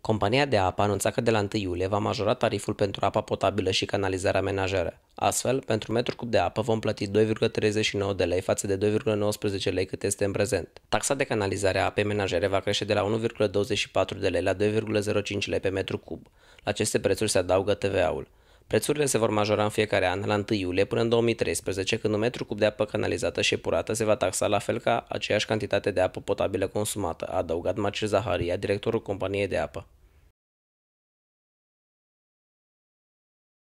Compania de apă anunța că de la 1 iulie va majora tariful pentru apa potabilă și canalizarea menajeră. Astfel, pentru metru cub de apă vom plăti 2,39 de lei față de 2,19 lei cât este în prezent. Taxa de canalizare a apei menajere va crește de la 1,24 de lei la 2,05 lei pe metru cub. La aceste prețuri se adaugă TVA-ul. Prețurile se vor majora în fiecare an, la 1 iulie până în 2013, când un metru cub de apă canalizată și epurată se va taxa la fel ca aceeași cantitate de apă potabilă consumată, a adăugat Marcel Zaharia, directorul companiei de apă.